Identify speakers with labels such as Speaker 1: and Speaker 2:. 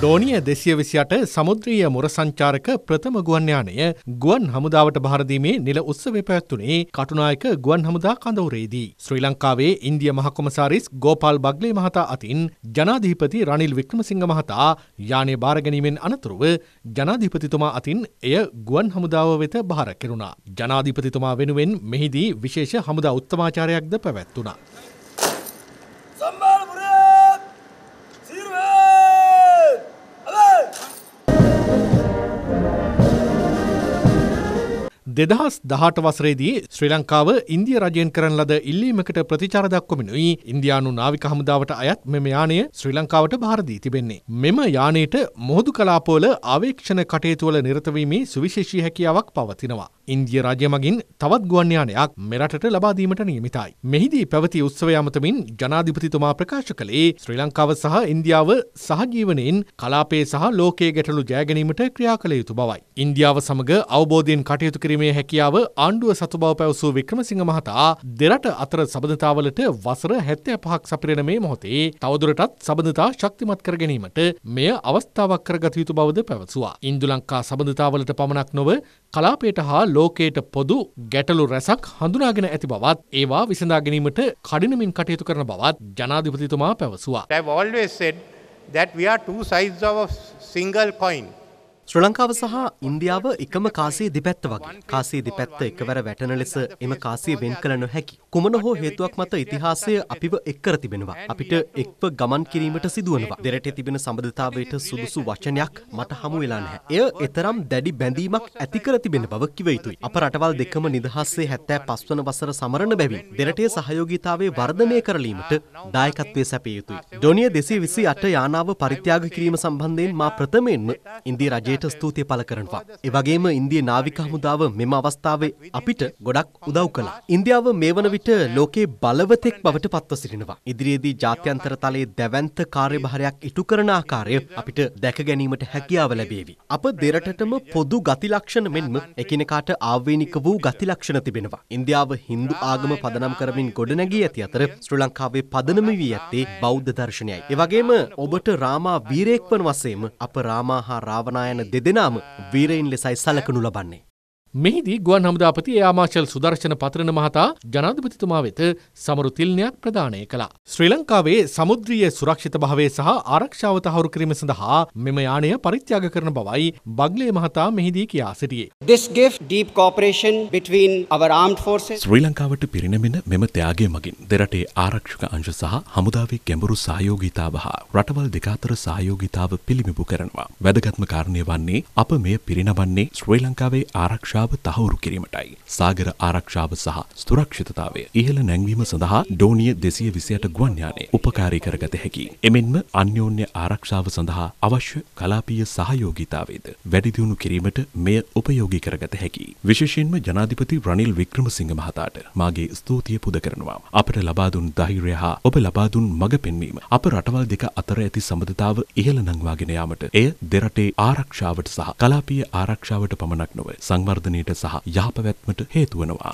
Speaker 1: ඩෝනිය දෙසිය විසියට සමුද්‍රීය මුර සංචාරක ප්‍රථම ගුවන් යානය ගුවන් හමුදාවට භාරදීමේ නිල උත්සවය පැවැත්වුණේ කටුනායක ගුවන් හමුදා කඳවුරේදී. ශ්‍රී ලංකාවේ ඉන්දිය මහකොමසාරිස් ගෝපාල් බග්ලේ මහතා අතින් ජනාධීපති රනිල් වික්‍රමසිංහ මහතා යානය භාරගැනීමෙන් අනතුරුව ජනාධීපතිතුමා අතින් එය ගුවන් හමුදාව වෙත භාර කෙරුණා. ජනාධීපතිතුමා වෙනුවෙන් මෙහිදී විශේෂ හමුදා උත්තමාචාරයක්ද පැවැත්වුණා. දෙදහස් දහට වසරේදී ශ්‍රී ලංකාව ඉන්දිය රජයෙන් කරන ලද ඉල්ලීමකට ප්‍රතිචාර දක්වමිනුයි ඉන්දයානු නාවික හමුදාවට අයත් මෙම යානය ශ්‍රී ලංකාවට භාරදී තිබෙන්නේ. මෙම යානයට මුහුදු කලාපෝල ආවේක්ෂණ කටයුතුවල නිරතවීමේ සුවිශේෂී හැකියාවක් පවතිනවා. ඉන්දිය රජය මගින් තවත් ගුවන් යානයක් මෙරටට ලබාදීමට නියමිතයි. මෙහිදී පැවති උත්සවය අමතමින් ජනාධිපතිතුමා ප්‍රකාශ කළේ ශ්‍රී ලංකාව සහ ඉන්දියාව සහජීවනයෙන් කලාපේ සහ ලෝකයේ ගැටලු ජයගැනීමට ක්‍රියා කළ යුතු බවයි. ඉන්දියාව සමඟ අවබෝධයෙන් කටයුතු කිරීමේ කිරීමේ හැකියාව ආණ්ඩුව සතු බව පැවසූ වික්‍රමසිංහ මහතා දෙරට අතර සබඳතාවලට වසර හැත්තෑ පහක් සපිරෙන මේ මොහොතේ තවදුරටත් සබඳතා ශක්තිමත් කර ගැනීමට මෙය අවස්ථාවක් කරගත යුතු බවද පැවසුවා. ඉන්දු ලංකා සබඳතාවලට පමණක් නොව කලාපයට හා ලෝකයට පොදු ගැටලු රැසක් හඳුනාගෙන ඇති බවත් ඒවා විසඳා ගැනීමට කඩිනමින් කටයුතු කරන බවත් ජනාධිපතිතුමා පැවසුවා. That we are two sides of a single coin.
Speaker 2: ශ්‍ර ලංකාව සහ ඉන්දියාව එකම කාසිය දෙපැත්ත වගේ කාසිය දෙපැත්ත එකවර වැටන ලෙස එම කාසිය වෙන් කළ නොහැකි. කුමන හෝ හේතුවක් මත ඉතිහාසය අපිව එක් කර තිබෙනවා. අපිට එක්ව ගමන් කිරීමට සිදුවනවා. දෙරටේ තිබෙන සම්බන්ධතාවයට සුදුසු වචනයක් මට හමු වෙලා නැහැ. එය එතරම් දැඩි බැඳීමක් ඇති කර තිබෙන බව කිව යුතුයි. අප රටවල් දෙකම නිදහසේ 75 වන වසර සමරන බැවින් දෙරටේ සහයෝගීතාවය වර්ධනය කරලීමට දායකත්වයේ සැපිය යුතුයි. ඩොනිය 228 යානාව පරිත්‍යාග කිරීම සම්බන්ධයෙන් මා ප්‍රථමයෙන්ම ඉන්දිය රජයට ස්තුතිය පළ කරනවා. ඒ වගේම ඉන්දිය නාවික හමුදාව මෙම අවස්ථාවේ අපිට ගොඩක් උදව් කළා. ඉන්දියාව මේ වන විට අදට ලෝකේ බලවතෙක් බවට පත්ව සිටිනවා. ඉදිරියේදී ජාත්‍යන්තර තලයේ දැවැන්ත කාර්යභාරයක් ඉටු කරන ආකාරය අපිට දැක ගැනීමට හැකියාව ලැබේවි. අප දෙරටටම පොදු ගතිලක්ෂණ මෙන්ම එකිනෙකාට ආවේනික වූ ගතිලක්ෂණ තිබෙනවා. ඉන්දියාව Hindu ආගම පදනම් කරමින් ගොඩනැගී ඇති අතර ශ්‍රී ලංකාවේ පදනම වී ඇත්තේ බෞද්ධ දර්ශනයයි. ඒ වගේම ඔබට රාමා වීරයෙක් වන වශයෙන් අප රාමා හා රාවණා යන දෙදෙනාම වීරයින් ලෙසයි සැලකනු ලබන්නේ. මෙහිදී ගුවන් හමුදාපති යාමාශල් සුදර්ශන
Speaker 1: පතරණ මහතා ජනාධිපතිතුමා වෙත සමරු තිල්නයක් ප්‍රදානය කළා. ශ්‍රී ලංකාවේ සමුද්‍රීය සුරක්ෂිත භාවය සහ ආරක්ෂාව තහවුරු කිරීම සඳහා මෙම යානය පරිත්‍යාග කරන බවයි
Speaker 2: බග්ලේ මහතා මෙහිදී කියා සිටියේ. This gift deep cooperation between our armed forces ශ්‍රී
Speaker 3: ලංකාවට පිරිනැමෙන මෙම ත්‍යාගය මගින් දෙරටේ ආරක්ෂක අංශ සහ හමුදාවේ ගැඹුරු සහයෝගීතාව හා රටවල් දෙක අතර සහයෝගීතාව පිළිමිබු කරනවා. වැදගත්ම කාරණය වන්නේ අප මෙය පිරිනමන්නේ ශ්‍රී ලංකාවේ ආරක්ෂාව ආරක්ෂාව තහවුරු කිරීමටයි. සාගර ආරක්ෂාව සහ සුරක්ෂිතතාවය ඉහළ නැංවීම සඳහා ඩෝනිය දෙසිය විසියට ගුවන්යානය උපකාරී කරගත හැකි. එමෙන්ම අන්‍යෝන්‍ය ආරක්ෂාව සඳහා අවශ්‍ය කලාපීය සහයෝගීතාවේද වැඩිදියුණු කිරීමට මෙය උපයෝගී කරගත හැකි. විශේෂයෙන්ම ජනාධිපති රනිල් වික්‍රමසිංහ මහතාට මාගේ ස්තුතිය පුද කරනවා. අපට ලබාදුන් ධෛර්ය හා ඔබ ලබාදුන් මඟ පෙන්වීම අප රටවල් දෙක අතර ඇති සබඳතාව ඉහළ නංවාගෙන යාමට එය දෙරටේ ආරක්ෂාවට සහ කලාපීය ආරක්ෂාවට පමණක් නොව සංවර්ධ වර්ධනයට සහ යහපැවැත්මට හේතුවනවා.